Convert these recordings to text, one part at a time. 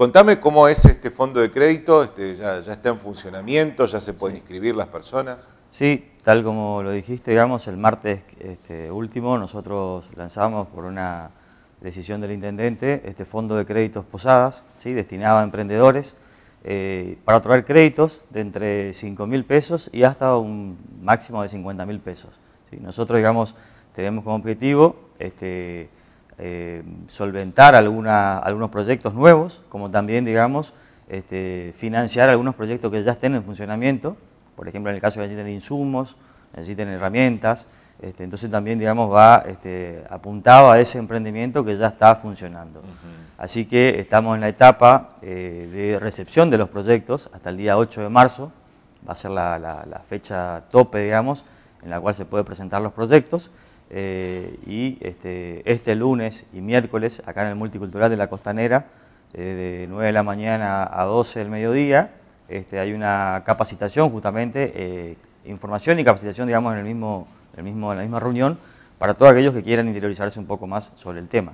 Contame cómo es este fondo de crédito, este, ya, está en funcionamiento, ya se pueden inscribir las personas. Sí, tal como lo dijiste, digamos, el martes este, último nosotros lanzamos por una decisión del intendente este fondo de créditos posadas, ¿sí? destinado a emprendedores, eh, para otorgar créditos de entre 5 mil pesos y hasta un máximo de 50 mil pesos. Nosotros, digamos, tenemos como objetivo... Este, eh, solventar algunos proyectos nuevos, como también, digamos, este, financiar algunos proyectos que ya estén en funcionamiento, por ejemplo, en el caso de que necesiten insumos, necesiten herramientas, este, entonces también, digamos, va este, apuntado a ese emprendimiento que ya está funcionando. Así que estamos en la etapa eh, de recepción de los proyectos hasta el día 8 de marzo, va a ser la, la fecha tope, digamos, en la cual se puede presentar los proyectos, eh, y este, este, lunes y miércoles acá en el Multicultural de la Costanera, eh, de 9 de la mañana a 12 del mediodía, este, hay una capacitación justamente, eh, información y capacitación digamos en, el mismo, la misma reunión para todos aquellos que quieran interiorizarse un poco más sobre el tema.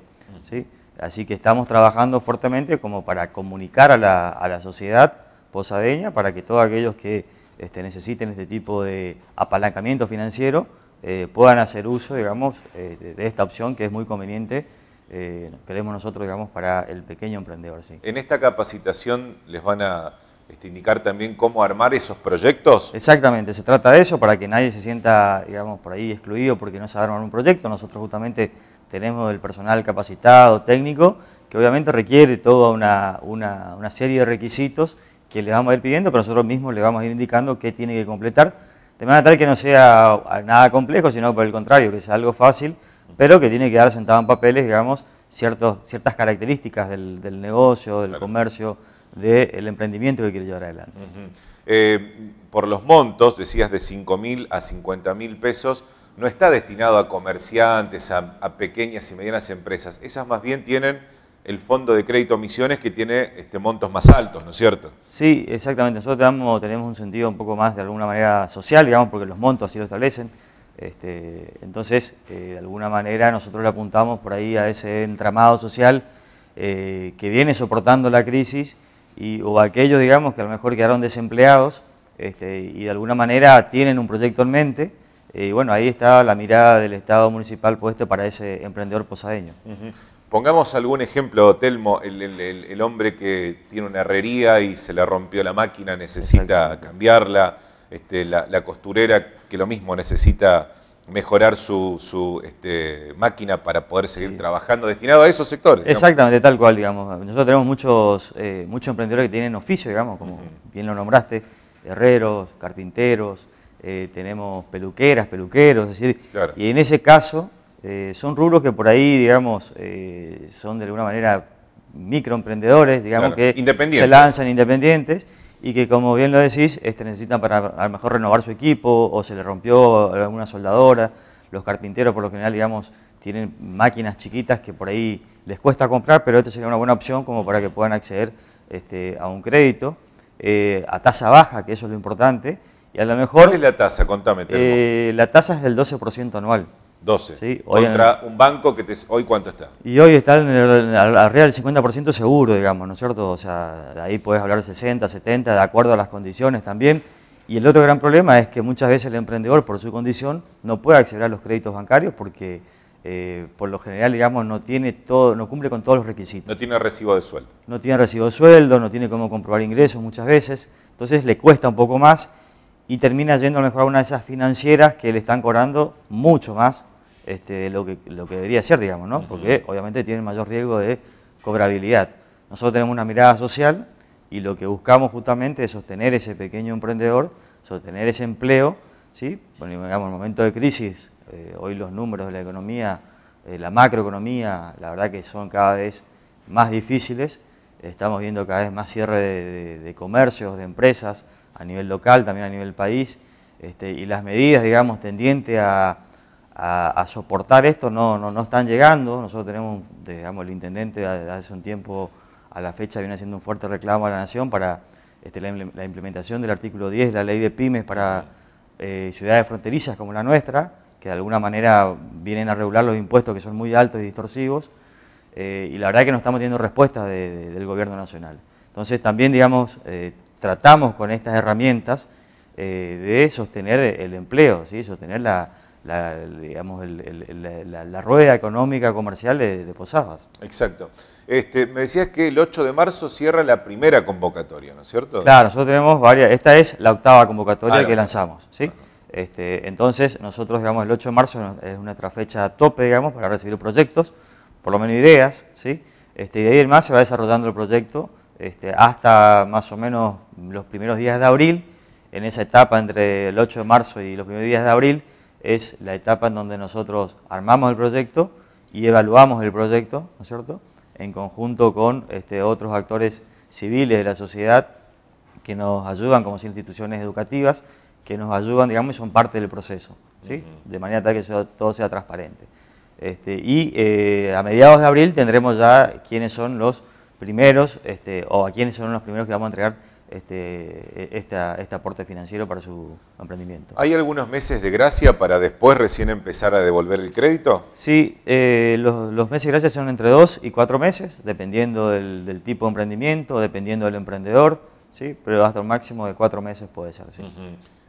Así que estamos trabajando fuertemente como para comunicar a la, sociedad posadeña para que todos aquellos que este, necesiten este tipo de apalancamiento financiero eh, puedan hacer uso, digamos, eh, de esta opción que es muy conveniente, eh, creemos nosotros, digamos, para el pequeño emprendedor. En esta capacitación les van a este, indicar también cómo armar esos proyectos. Exactamente, se trata de eso, para que nadie se sienta, digamos, por ahí excluido porque no sabe armar un proyecto. Nosotros justamente tenemos el personal capacitado, técnico, que obviamente requiere toda una, una serie de requisitos que le vamos a ir pidiendo, pero nosotros mismos le vamos a ir indicando qué tiene que completar de manera tal que no sea nada complejo, sino por el contrario, que sea algo fácil, pero que tiene que dar sentado en papeles, digamos, ciertos, ciertas características del, negocio, del comercio, del emprendimiento que quiere llevar adelante. Eh, por los montos, decías de 5.000 mil a 50 mil pesos, no está destinado a comerciantes, a pequeñas y medianas empresas, esas más bien tienen el Fondo de Crédito Misiones que tiene este, montos más altos, ¿no es cierto? Sí, exactamente. Nosotros tenemos, un sentido un poco más de alguna manera social, digamos, porque los montos así lo establecen. Este, entonces, eh, de alguna manera nosotros le apuntamos por ahí a ese entramado social eh, que viene soportando la crisis y, o aquellos, digamos, que a lo mejor quedaron desempleados este, y de alguna manera tienen un proyecto en mente. Eh, y bueno, ahí está la mirada del Estado municipal puesto para ese emprendedor posadeño. Pongamos algún ejemplo, Telmo, el, hombre que tiene una herrería y se le rompió la máquina, necesita cambiarla, este, la, costurera que lo mismo necesita mejorar su, este, máquina para poder seguir trabajando, destinado a esos sectores. Exactamente, tal cual, digamos. Nosotros tenemos muchos, eh, muchos emprendedores que tienen oficio, digamos, como bien lo nombraste, herreros, carpinteros, eh, tenemos peluqueras, peluqueros, es decir, y en ese caso eh, son rubros que por ahí, digamos, eh, son de alguna manera microemprendedores, digamos, que se lanzan independientes y que como bien lo decís, este, necesitan para a lo mejor renovar su equipo o se le rompió alguna soldadora. Los carpinteros por lo general, digamos, tienen máquinas chiquitas que por ahí les cuesta comprar, pero esto sería una buena opción como para que puedan acceder este, a un crédito eh, a tasa baja, que eso es lo importante. Y a lo mejor... ¿Cuál es la tasa? Contame. Eh, la tasa es del 12% anual. 12. hoy contra un banco que te, hoy cuánto está. Y hoy está alrededor del 50% seguro, digamos, ¿no es cierto? O sea, ahí puedes hablar 60, 70, de acuerdo a las condiciones también. Y el otro gran problema es que muchas veces el emprendedor, por su condición, no puede acceder a los créditos bancarios porque eh, por lo general, digamos, no tiene todo, no cumple con todos los requisitos. No tiene recibo de sueldo. No tiene recibo de sueldo, no tiene cómo comprobar ingresos muchas veces, entonces le cuesta un poco más y termina yendo a lo mejor a una de esas financieras que le están cobrando mucho más este, lo que, lo que debería ser, digamos, Porque obviamente tiene mayor riesgo de cobrabilidad. Nosotros tenemos una mirada social y lo que buscamos justamente es sostener ese pequeño emprendedor, sostener ese empleo, ¿sí? digamos, en el momento de crisis, eh, hoy los números de la economía, eh, la macroeconomía, la verdad que son cada vez más difíciles, estamos viendo cada vez más cierre de, comercios, de empresas, a nivel local, también a nivel país, este, y las medidas, digamos, tendientes a a, soportar esto no, no, están llegando. Nosotros tenemos, digamos, el intendente hace un tiempo a la fecha viene haciendo un fuerte reclamo a la Nación para este, la, implementación del artículo 10 de la ley de pymes para eh, ciudades fronterizas como la nuestra, que de alguna manera vienen a regular los impuestos que son muy altos y distorsivos. Eh, y la verdad es que no estamos teniendo respuestas del Gobierno Nacional. Entonces también, digamos, eh, tratamos con estas herramientas de sostener el empleo, ¿sí? sostener la, la, digamos, la, rueda económica comercial de, Posadas. Exacto. Este, me decías que el 8 de marzo cierra la primera convocatoria, ¿no es cierto? Claro, nosotros tenemos varias. Esta es la octava convocatoria que lanzamos, ¿sí? Este, entonces, nosotros, digamos, el 8 de marzo es nuestra fecha tope, digamos, para recibir proyectos, por lo menos ideas, ¿sí? Este, y de ahí en más se va desarrollando el proyecto este, hasta más o menos los primeros días de abril. En esa etapa entre el 8 de marzo y los primeros días de abril es la etapa en donde nosotros armamos el proyecto y evaluamos el proyecto, ¿no es cierto?, en conjunto con este, otros actores civiles de la sociedad que nos ayudan como instituciones educativas, que nos ayudan, digamos, y son parte del proceso, ¿sí? De manera tal que todo sea transparente. Este, y eh, a mediados de abril tendremos ya quiénes son los primeros, este, o a quiénes son los primeros que vamos a entregar este, e, este aporte financiero para su emprendimiento. ¿Hay algunos meses de gracia para después recién empezar a devolver el crédito? Sí, eh, los, meses de gracia son entre dos y cuatro meses, dependiendo del, tipo de emprendimiento, dependiendo del emprendedor, ¿sí? pero hasta un máximo de cuatro meses puede ser. ¿sí?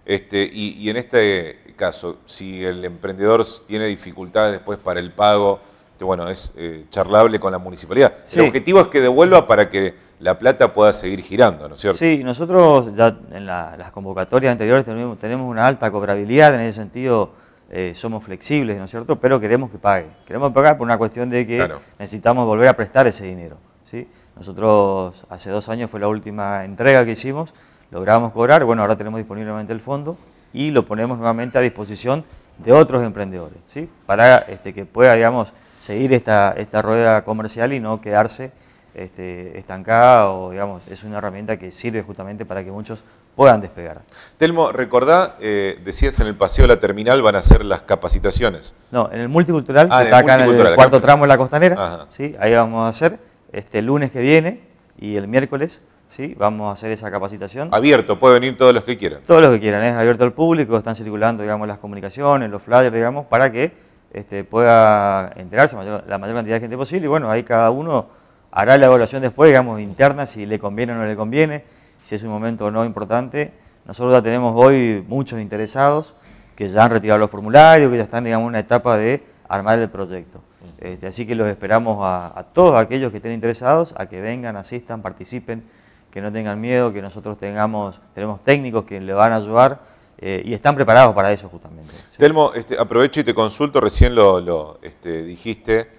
este, y, en este caso, si el emprendedor tiene dificultades después para el pago, este, bueno, es eh, charlable con la municipalidad. El objetivo es que devuelva para que la plata pueda seguir girando, ¿no es cierto? Sí, nosotros ya en las convocatorias anteriores tenemos, una alta cobrabilidad, en ese sentido eh, somos flexibles, ¿no es cierto? Pero queremos que pague. Queremos pagar por una cuestión de que necesitamos volver a prestar ese dinero. ¿sí? Nosotros hace dos años fue la última entrega que hicimos, logramos cobrar, bueno, ahora tenemos disponible el fondo y lo ponemos nuevamente a disposición de otros emprendedores, ¿sí? para este, que pueda, digamos, seguir esta rueda comercial y no quedarse este, estancada o digamos, es una herramienta que sirve justamente para que muchos puedan despegar. Telmo, recordá, eh, decías en el paseo de la terminal van a ser las capacitaciones. No, en el multicultural, ah, está acá en el cuarto tramo de la costanera, ¿sí? ahí vamos a hacer este el lunes que viene y el miércoles ¿sí? Vamos a hacer esa capacitación. Abierto, puede venir todos los que quieran. Todos los que quieran, es abierto al público, están circulando, digamos, las comunicaciones, los flyers, digamos, para que este, pueda enterarse mayor, la mayor cantidad de gente posible y bueno, ahí cada uno hará la evaluación después, digamos, interna, si le conviene o no le conviene, si es un momento o no importante. Nosotros ya tenemos hoy muchos interesados que ya han retirado los formularios, que ya están, digamos, en una etapa de armar el proyecto. Este, así que los esperamos a, todos aquellos que estén interesados a que vengan, asistan, participen, que no tengan miedo, que nosotros tengamos, tenemos técnicos que le van a ayudar eh, y están preparados para eso justamente. Telmo, este, aprovecho y te consulto, recién lo, este, dijiste,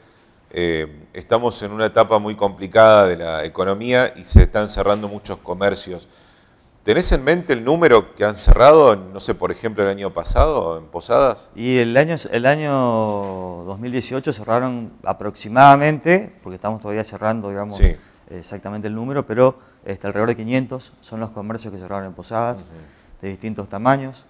eh, estamos en una etapa muy complicada de la economía y se están cerrando muchos comercios. ¿Tenés en mente el número que han cerrado, no sé, por ejemplo, el año pasado en Posadas? Y el año, el año 2018 cerraron aproximadamente, porque estamos todavía cerrando, digamos, exactamente el número, pero este, alrededor de 500 son los comercios que cerraron en Posadas, de distintos tamaños,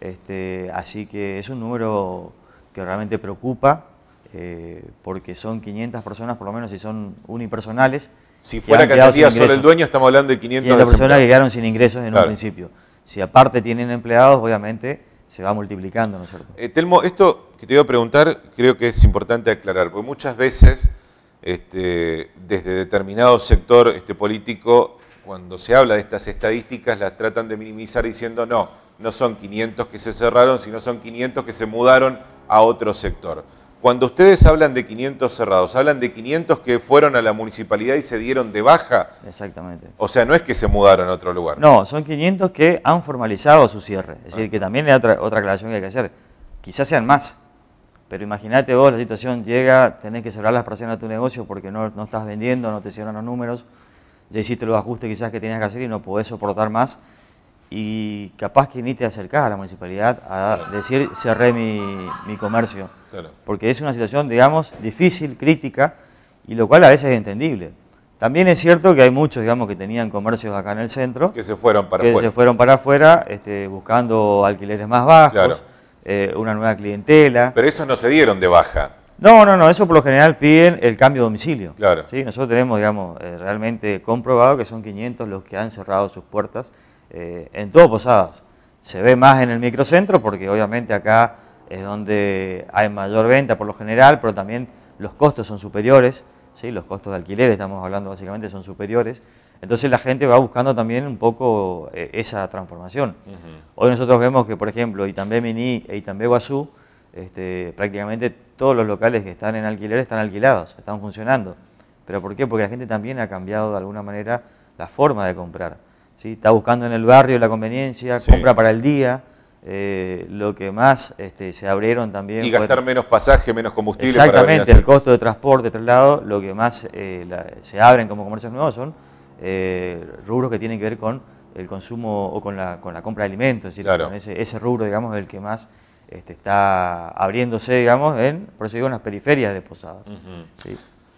este, así que es un número que realmente preocupa, eh, porque son 500 personas por lo menos si son unipersonales. Si fuera que sobre solo el dueño, estamos hablando de 500, 500 personas que quedaron sin ingresos en un principio. Si aparte tienen empleados, obviamente se va multiplicando, ¿no es cierto? Eh, Telmo, esto que te iba a preguntar creo que es importante aclarar, porque muchas veces este, desde determinado sector este, político, cuando se habla de estas estadísticas, las tratan de minimizar diciendo no, no son 500 que se cerraron, sino son 500 que se mudaron a otro sector. Cuando ustedes hablan de 500 cerrados, hablan de 500 que fueron a la municipalidad y se dieron de baja. Exactamente. O sea, no es que se mudaron a otro lugar. No, son 500 que han formalizado su cierre. Es decir, ah. que también hay otra, otra aclaración que hay que hacer. Quizás sean más, pero imagínate vos, la situación llega, tenés que cerrar las personas de tu negocio porque no, no estás vendiendo, no te cierran los números, ya hiciste los ajustes quizás que tenías que hacer y no podés soportar más y capaz que ni te acercás a la municipalidad a decir cerré mi, mi comercio. Porque es una situación, digamos, difícil, crítica, y lo cual a veces es entendible. También es cierto que hay muchos, digamos, que tenían comercios acá en el centro. Que se fueron para afuera. Que se fueron para afuera, este, buscando alquileres más bajos, eh, una nueva clientela. Pero esos no se dieron de baja. No, no, no, eso por lo general piden el cambio de domicilio. Claro. ¿sí? Nosotros tenemos, digamos, eh, realmente comprobado que son 500 los que han cerrado sus puertas eh, en todo Posadas. Se ve más en el microcentro porque obviamente acá es donde hay mayor venta por lo general, pero también los costos son superiores, ¿sí? los costos de alquiler estamos hablando básicamente son superiores. Entonces la gente va buscando también un poco eh, esa transformación. Hoy nosotros vemos que, por ejemplo, Itambé Mini e Itambé Guazú, este, prácticamente todos los locales que están en alquiler están alquilados, están funcionando. ¿Pero por qué? Porque la gente también ha cambiado de alguna manera la forma de comprar. ¿sí? está buscando en el barrio la conveniencia, compra para el día. Eh, lo que más este, se abrieron también. Y gastar menos pasaje, menos combustible. Exactamente, el costo de transporte, traslado, lo que más eh, se abren como comercios nuevos son eh, rubros que tienen que ver con el consumo o con la, con la compra de alimentos, es decir, ese, rubro, digamos, el que más este, está abriéndose, digamos, en, por en las periferias de Posadas.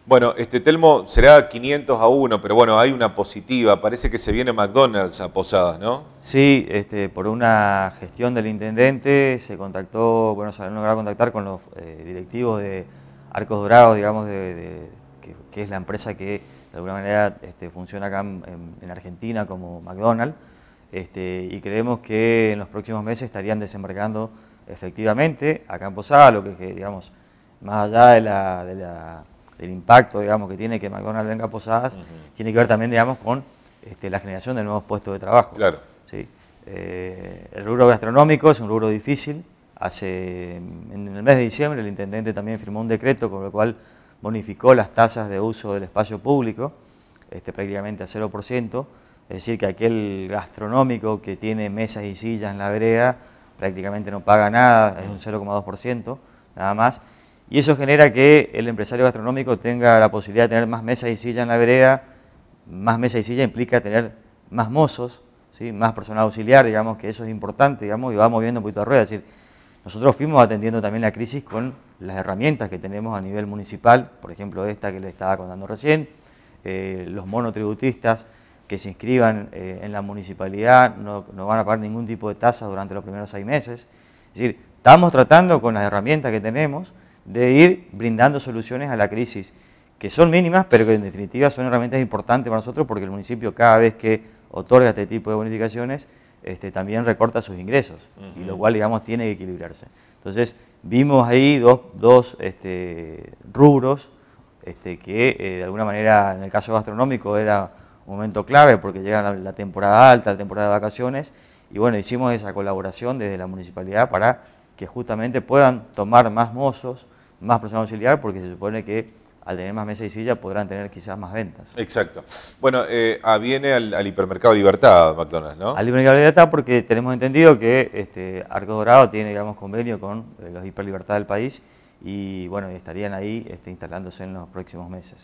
Bueno, este Telmo será 500 a 1, pero bueno, hay una positiva. Parece que se viene McDonald's a Posadas, ¿no? Sí, este, por una gestión del intendente se contactó, bueno, se logró contactar con los eh, directivos de Arcos Dorados, digamos, de, que, es la empresa que de alguna manera este, funciona acá en, Argentina como McDonald's. Este, y creemos que en los próximos meses estarían desembarcando efectivamente acá en Posadas, lo que, digamos, más allá de la el impacto, digamos, que tiene que McDonald's venga a Posadas, tiene que ver también, digamos, con este, la generación de nuevos puestos de trabajo. Claro. ¿sí? Eh, el rubro gastronómico es un rubro difícil. Hace, en el mes de diciembre el intendente también firmó un decreto con el cual bonificó las tasas de uso del espacio público, este, prácticamente a 0%, es decir, que aquel gastronómico que tiene mesas y sillas en la vereda prácticamente no paga nada, es un 0,2% nada más, y eso genera que el empresario gastronómico tenga la posibilidad de tener más mesa y silla en la vereda, más mesa y silla implica tener más mozos, ¿sí? más personal auxiliar, digamos que eso es importante, digamos, y vamos viendo un poquito la rueda, es decir, nosotros fuimos atendiendo también la crisis con las herramientas que tenemos a nivel municipal, por ejemplo esta que les estaba contando recién, eh, los monotributistas que se inscriban eh, en la municipalidad no, no, van a pagar ningún tipo de tasa durante los primeros seis meses. Es decir, estamos tratando con las herramientas que tenemos de ir brindando soluciones a la crisis, que son mínimas, pero que en definitiva son herramientas importantes para nosotros porque el municipio cada vez que otorga este tipo de bonificaciones, este, también recorta sus ingresos, y lo cual, digamos, tiene que equilibrarse. Entonces, vimos ahí dos, dos este, rubros este, que, eh, de alguna manera, en el caso gastronómico era un momento clave porque llega la, temporada alta, la temporada de vacaciones, y bueno, hicimos esa colaboración desde la municipalidad para que justamente puedan tomar más mozos, más personal auxiliar porque se supone que al tener más mesa y silla podrán tener quizás más ventas. Exacto. Bueno, eh, ah, viene al, al, hipermercado Libertad, McDonald's, ¿no? Al hipermercado Libertad porque tenemos entendido que este, Arcos Dorado tiene, digamos, convenio con eh, los hiperlibertad del país y bueno, estarían ahí este, instalándose en los próximos meses.